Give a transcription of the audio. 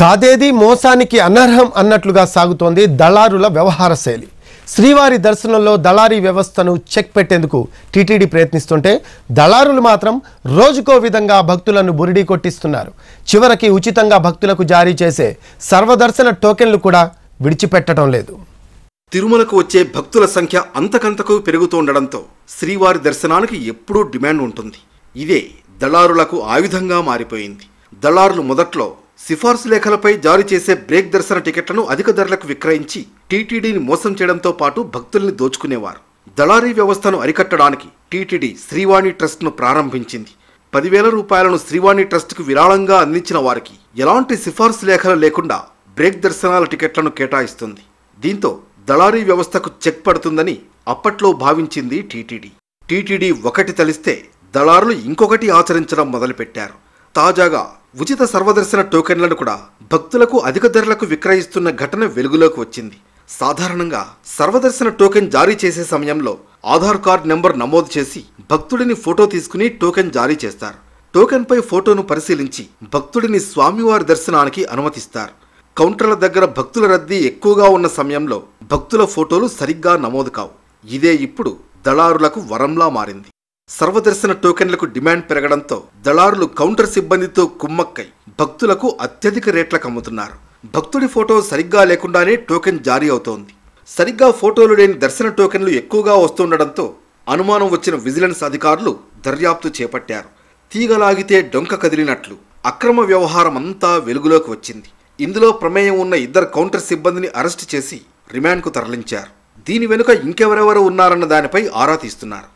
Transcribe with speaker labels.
Speaker 1: కాదేది మోసానికి అనర్హం అన్నట్లుగా సాగుతోంది దళారుల వ్యవహార శైలి శ్రీవారి దర్శనంలో దళారీ వ్యవస్థను చెక్ పెట్టేందుకు టీటీడీ ప్రయత్నిస్తుంటే దళారులు మాత్రం రోజుకో విధంగా భక్తులను బురిడీ కొట్టిస్తున్నారు చివరికి ఉచితంగా భక్తులకు జారీ చేసే సర్వదర్శన టోకెన్లు కూడా విడిచిపెట్టడం లేదు తిరుమలకు
Speaker 2: వచ్చే భక్తుల సంఖ్య అంతకంతకు పెరుగుతుండడంతో శ్రీవారి దర్శనానికి ఎప్పుడూ డిమాండ్ ఉంటుంది ఇదే దళారులకు ఆయుధంగా మారిపోయింది దళారులు మొదట్లో సిఫార్సు లేఖలపై జారీ చేసే బ్రేక్ దర్శన టికెట్లను అధిక ధరలకు విక్రయించి టీటీడీని మోసం చేయడంతో పాటు భక్తుల్ని దోచుకునేవారు దళారీ వ్యవస్థను అరికట్టడానికి టీటీడీ శ్రీవాణి ట్రస్ట్ను ప్రారంభించింది పదివేల రూపాయలను శ్రీవాణి ట్రస్ట్కు విరాళంగా అందించిన వారికి ఎలాంటి సిఫార్సు లేఖలు లేకుండా బ్రేక్ దర్శనాల టికెట్లను కేటాయిస్తుంది దీంతో దళారీ వ్యవస్థకు చెక్ పడుతుందని అప్పట్లో భావించింది టీటీడీ టీటీడీ ఒకటి తలిస్తే దళారులు ఇంకొకటి ఆచరించడం మొదలుపెట్టారు తాజాగా ఉచిత సర్వదర్శన టోకెన్లను కూడా భక్తులకు అధిక ధరలకు విక్రయిస్తున్న ఘటన వెలుగులోకి వచ్చింది సాధారణంగా సర్వదర్శన టోకెన్ జారీ చేసే సమయంలో ఆధార్ కార్డ్ నెంబర్ నమోదు చేసి భక్తుడిని ఫోటో తీసుకుని టోకెన్ జారీ చేస్తారు టోకెన్పై ఫోటోను పరిశీలించి భక్తుడిని స్వామివారి దర్శనానికి అనుమతిస్తారు కౌంటర్ల దగ్గర భక్తుల రద్దీ ఎక్కువగా ఉన్న సమయంలో భక్తుల ఫోటోలు సరిగ్గా నమోదు కావు ఇదే ఇప్పుడు దళారులకు వరంలా మారింది సర్వదర్శన టోకెన్లకు డిమాండ్ పెరగడంతో దళారులు కౌంటర్ సిబ్బందితో కుమ్మక్కై భక్తులకు అత్యధిక రేట్లకు అమ్ముతున్నారు భక్తుడి ఫోటో సరిగ్గా లేకుండానే టోకెన్ జారీ అవుతోంది సరిగ్గా ఫోటోలు లేని దర్శన టోకెన్లు ఎక్కువగా వస్తుండటంతో అనుమానం వచ్చిన విజిలెన్స్ అధికారులు దర్యాప్తు చేపట్టారు తీగలాగితే డొంక కదిలినట్లు అక్రమ వ్యవహారం అంతా వెలుగులోకి వచ్చింది ఇందులో ప్రమేయం ఉన్న ఇద్దరు కౌంటర్ సిబ్బందిని అరెస్టు చేసి రిమాండ్కు తరలించారు దీని వెనుక ఇంకెవరెవరు ఉన్నారన్న దానిపై ఆరా తీస్తున్నారు